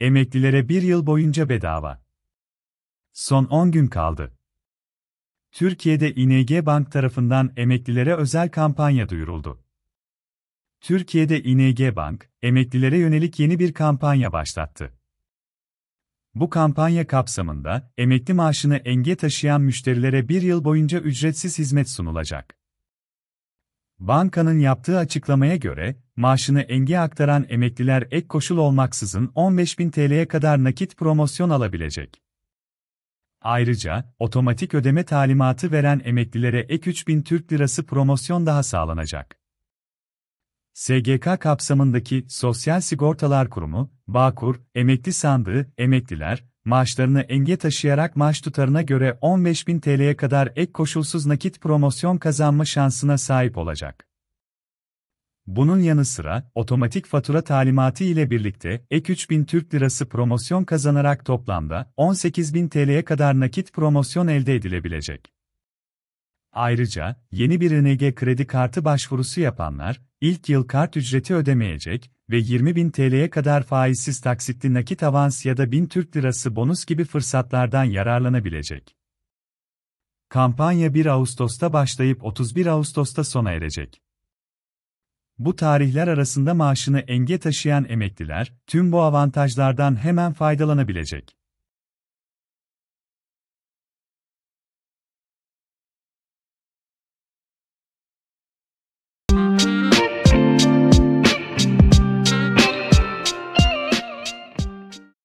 Emeklilere bir yıl boyunca bedava. Son 10 gün kaldı. Türkiye'de ING Bank tarafından emeklilere özel kampanya duyuruldu. Türkiye'de ING Bank, emeklilere yönelik yeni bir kampanya başlattı. Bu kampanya kapsamında, emekli maaşını enge taşıyan müşterilere bir yıl boyunca ücretsiz hizmet sunulacak. Bankanın yaptığı açıklamaya göre, maaşını engi aktaran emekliler ek koşul olmaksızın 15.000 TL'ye kadar nakit promosyon alabilecek. Ayrıca, otomatik ödeme talimatı veren emeklilere ek 3.000 Türk Lirası promosyon daha sağlanacak. SGK kapsamındaki Sosyal Sigortalar Kurumu, Bağkur, Emekli Sandığı, emekliler, maaşlarını enge taşıyarak maaş tutarına göre 15.000 TL'ye kadar ek koşulsuz nakit promosyon kazanma şansına sahip olacak. Bunun yanı sıra, otomatik fatura talimatı ile birlikte ek 3000 Türk Lirası promosyon kazanarak toplamda 18.000 TL'ye kadar nakit promosyon elde edilebilecek. Ayrıca, yeni bir ING kredi kartı başvurusu yapanlar, ilk yıl kart ücreti ödemeyecek ve 20.000 TL'ye kadar faizsiz taksitli nakit avans ya da 1000 Türk Lirası bonus gibi fırsatlardan yararlanabilecek. Kampanya 1 Ağustos'ta başlayıp 31 Ağustos'ta sona erecek. Bu tarihler arasında maaşını enge taşıyan emekliler, tüm bu avantajlardan hemen faydalanabilecek.